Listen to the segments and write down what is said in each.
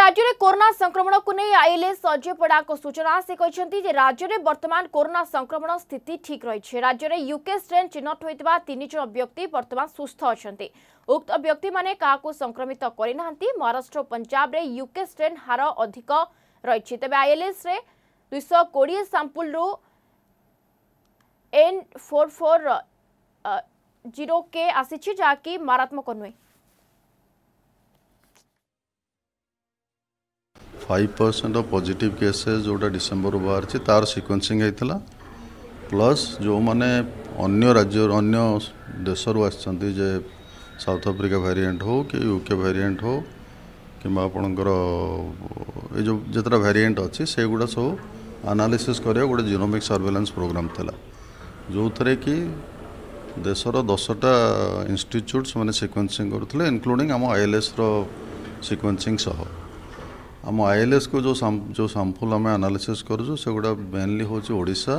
રાજ્યને કોરોના સંક્રમણકુ નેઈ આઈએલએ સજ્જ પડાક સૂચના સે କହିଛନ୍ତି ଯେ ରାଜ୍ୟରେ ବର୍ତ୍ତମାନ କରୋନା ସଂକ୍ରମଣ ସ୍ଥିତି ଠିକ୍ ରହିଛି ରାଜ୍ୟରେ ୟୁକେ ଷ୍ଟ୍ରେନ୍ ଚିହ୍ନଟ ହୋଇଥିବା ତିନି ଜଣ ବ୍ୟକ୍ତି ବର୍ତ୍ତମାନ ସୁସ୍ଥ ଅଛନ୍ତି ଉକ୍ତ ବ୍ୟକ୍ତିମାନେ କାହାକୁ ସଂକ୍ରମିତ କରିନାହାନ୍ତି ମହାରାଷ୍ଟ୍ର ପଞ୍ଜାବରେ ୟୁକେ ଷ୍ଟ୍ରେନ୍ ହାର ଅଧିକ ରହିଛି ତେବେ ଆଇଏଲ୍ଏସ୍ରେ ଦୁଇଶହ କୋଡ଼ିଏ ସାମ୍ପୁଲରୁ N four four zero K ଆସିଛି ଯାହାକି ମାରାତ୍ମକ ନୁହେଁ five percent of positive cases जोटा डिसेम्बर बाहर तार सिक्वेन्सींग होता प्लस जो मैंने अन्य राज्य अन्य देश आज साउथ आफ्रिका भारिएंट हो कि यूके भारिएंट हो कि आपणकर ये जो जितना अच्छी से गुड़ा सब आनालीसीस कर गोटे जिनोमिक सर्भेलान्स प्रोग्राम थी जो थे कि देशर दसटा इनट्यूट्स मैंने सिक्वेन्सींग करते इनक्लूडिंग आम आई एस रिक्वेन्सींग सह ଆମ ଆଇଏଲ୍ଏସ୍ କୁ ଯେଉଁ ଯେଉଁ ସାମ୍ପୁଲ୍ ଆମେ ଆନାଲିସିସ୍ କରୁଛୁ ସେଗୁଡ଼ା ମେନ୍ଲି ହେଉଛି ଓଡ଼ିଶା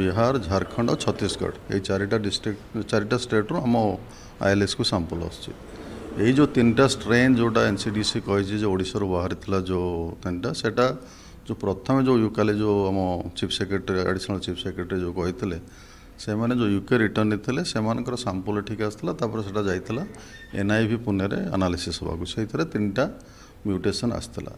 ବିହାର ଝାଡ଼ଖଣ୍ଡ ଛତିଶଗଡ଼ ଏଇ ଚାରିଟା ଡିଷ୍ଟ୍ରିକ୍ଟ ଚାରିଟା ଷ୍ଟେଟ୍ରୁ ଆମ ଆଇଏଲ୍ଏସ୍କୁ ସାମ୍ପୁଲ୍ ଆସୁଛି ଏଇ ଯେଉଁ ତିନିଟା ଷ୍ଟ୍ରେନ୍ ଯେଉଁଟା ଏନ୍ ସି ଡି ସି କହିଛି ଯେ ଓଡ଼ିଶାରୁ ବାହାରିଥିଲା ଯେଉଁ ତିନିଟା ସେଇଟା ଯେଉଁ ପ୍ରଥମେ ଯେଉଁ ୟୁକାଲି ଯେଉଁ ଆମ chief secretary additional chief secretary ଯେଉଁ କହିଥିଲେ ସେମାନେ ଯେଉଁ ୟୁକେ ରିଟର୍ଣ୍ଣ ନେଇଥିଲେ ସେମାନଙ୍କର ସାମ୍ପଲ୍ ଠିକ୍ ଆସିଥିଲା ତାପରେ ସେଇଟା ଯାଇଥିଲା ଏନ୍ଆଇଭି ପୁନେରେ ଆନାଲିସିସ୍ ହେବାକୁ ସେଇଥିରେ ତିନିଟା ମ୍ୟୁଟେସନ୍ ଆସିଥିଲା